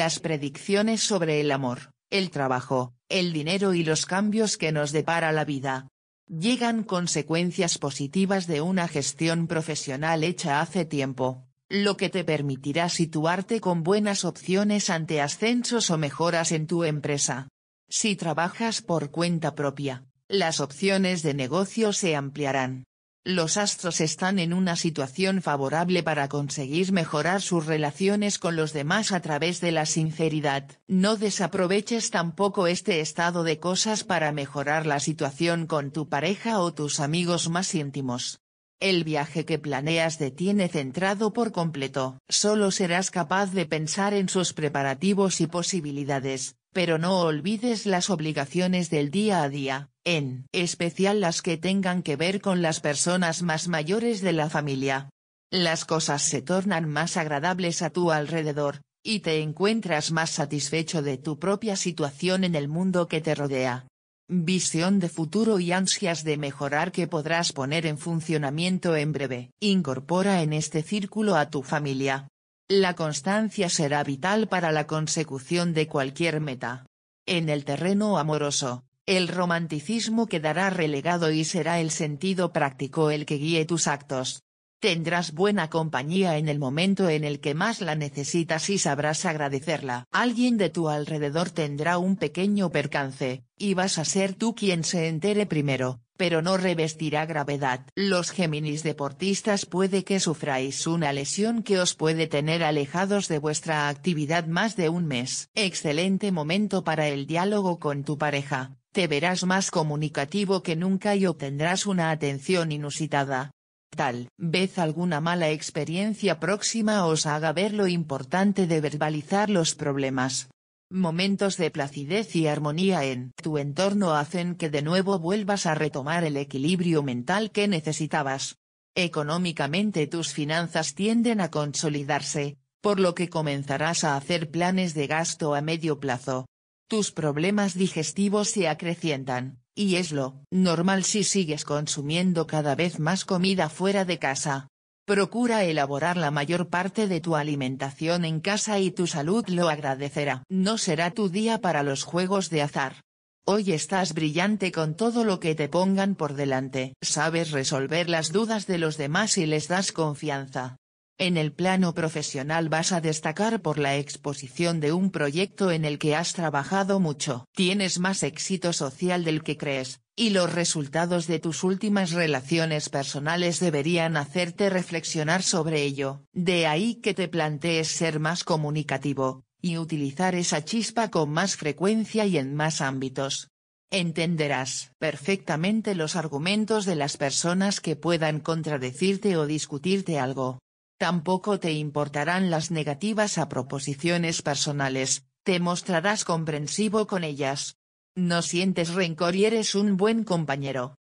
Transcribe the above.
las predicciones sobre el amor, el trabajo, el dinero y los cambios que nos depara la vida. Llegan consecuencias positivas de una gestión profesional hecha hace tiempo, lo que te permitirá situarte con buenas opciones ante ascensos o mejoras en tu empresa. Si trabajas por cuenta propia, las opciones de negocio se ampliarán. Los astros están en una situación favorable para conseguir mejorar sus relaciones con los demás a través de la sinceridad. No desaproveches tampoco este estado de cosas para mejorar la situación con tu pareja o tus amigos más íntimos. El viaje que planeas te tiene centrado por completo. Solo serás capaz de pensar en sus preparativos y posibilidades, pero no olvides las obligaciones del día a día, en especial las que tengan que ver con las personas más mayores de la familia. Las cosas se tornan más agradables a tu alrededor, y te encuentras más satisfecho de tu propia situación en el mundo que te rodea visión de futuro y ansias de mejorar que podrás poner en funcionamiento en breve. Incorpora en este círculo a tu familia. La constancia será vital para la consecución de cualquier meta. En el terreno amoroso, el romanticismo quedará relegado y será el sentido práctico el que guíe tus actos. Tendrás buena compañía en el momento en el que más la necesitas y sabrás agradecerla. Alguien de tu alrededor tendrá un pequeño percance, y vas a ser tú quien se entere primero, pero no revestirá gravedad. Los Géminis deportistas puede que sufráis una lesión que os puede tener alejados de vuestra actividad más de un mes. Excelente momento para el diálogo con tu pareja te verás más comunicativo que nunca y obtendrás una atención inusitada, Tal vez alguna mala experiencia próxima os haga ver lo importante de verbalizar los problemas. Momentos de placidez y armonía en tu entorno hacen que de nuevo vuelvas a retomar el equilibrio mental que necesitabas. Económicamente tus finanzas tienden a consolidarse, por lo que comenzarás a hacer planes de gasto a medio plazo. Tus problemas digestivos se acrecientan, y es lo normal si sigues consumiendo cada vez más comida fuera de casa. Procura elaborar la mayor parte de tu alimentación en casa y tu salud lo agradecerá. No será tu día para los juegos de azar. Hoy estás brillante con todo lo que te pongan por delante. Sabes resolver las dudas de los demás y les das confianza. En el plano profesional vas a destacar por la exposición de un proyecto en el que has trabajado mucho. Tienes más éxito social del que crees, y los resultados de tus últimas relaciones personales deberían hacerte reflexionar sobre ello. De ahí que te plantees ser más comunicativo, y utilizar esa chispa con más frecuencia y en más ámbitos. Entenderás perfectamente los argumentos de las personas que puedan contradecirte o discutirte algo. Tampoco te importarán las negativas a proposiciones personales, te mostrarás comprensivo con ellas. No sientes rencor y eres un buen compañero.